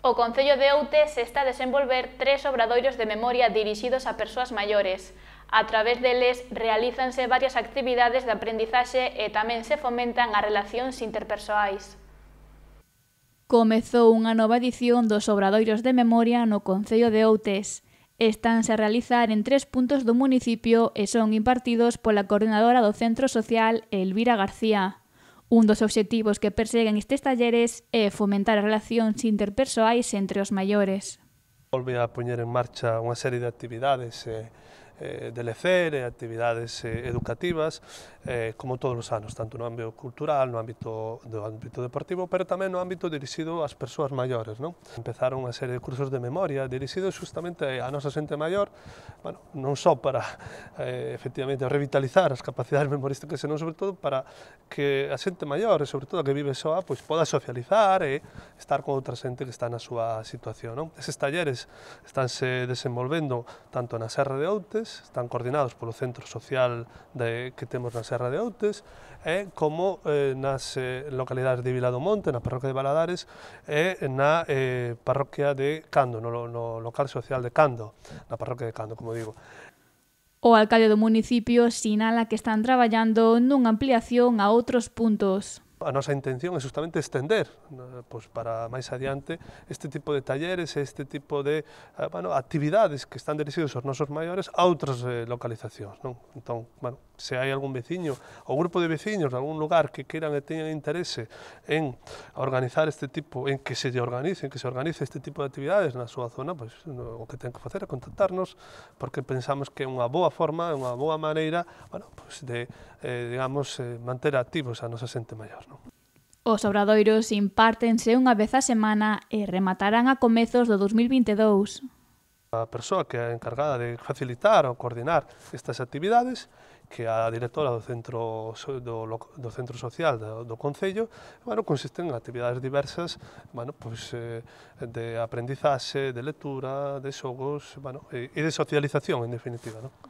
O Concello de Outes está a desenvolver tres obradoiros de memoria dirixidos a persoas maiores. A través deles realízanse varias actividades de aprendizaxe e tamén se fomentan as relacións interpersoais. Comezou unha nova edición dos obradoiros de memoria no Concello de Outes. Estánse a realizar en tres puntos do municipio e son impartidos pola coordinadora do Centro Social Elvira García. Un dos obxectivos que perseguen estes talleres é fomentar as relacións interpersoais entre os maiores. Volve a poñer en marcha unha serie de actividades e, eh, eh, de lecer e actividades eh, educativas, eh, como todos os anos, tanto no ámbito cultural, no ámbito do ámbito deportivo, pero tamén no ámbito dirixido ás persoas maiores. Non? Empezaron unha serie eh, de cursos de memoria dirixidos justamente a nosa xente maior, bueno, non só para eh, efectivamente revitalizar as capacidades memorísticas, senón sobre todo para que a xente maior, e sobre todo a que vive soa, pois poda socializar e estar con outra xente que está na súa situación. Non? Eses talleres estánse desenvolvendo tanto na Serra de Outes, Outes, están coordinados polo Centro Social de, que temos na Serra de Outes, e como eh, nas eh, localidades de Vila do Monte, na parroquia de Baladares, e na eh, parroquia de Cando, no, no local social de Cando, na parroquia de Cando, como digo. O alcalde do municipio sinala que están traballando nunha ampliación a outros puntos. A nosa intención é justamente estender pois para máis adiante este tipo de talleres este tipo de ah, bueno, actividades que están dirigidos aos nosos maiores a outras eh, localizacións. Non? Entón, bueno, se hai algún veciño ou grupo de veciños de algún lugar que queiran e teñan interese en organizar este tipo, en que se lle organice, en que se organice este tipo de actividades na súa zona, pois no, o que ten que facer é contactarnos porque pensamos que é unha boa forma, é unha boa maneira, bueno, pois de eh, digamos eh, manter activos a nosa xente maior, non? Os obradoiros impártense unha vez a semana e rematarán a comezos do 2022 a persoa que é encargada de facilitar ou coordinar estas actividades, que a directora do centro do, do centro social do, do concello, bueno, consiste en actividades diversas, bueno, pois eh, de aprendizaxe, de lectura, de xogos, bueno, e, e de socialización en definitiva, ¿no?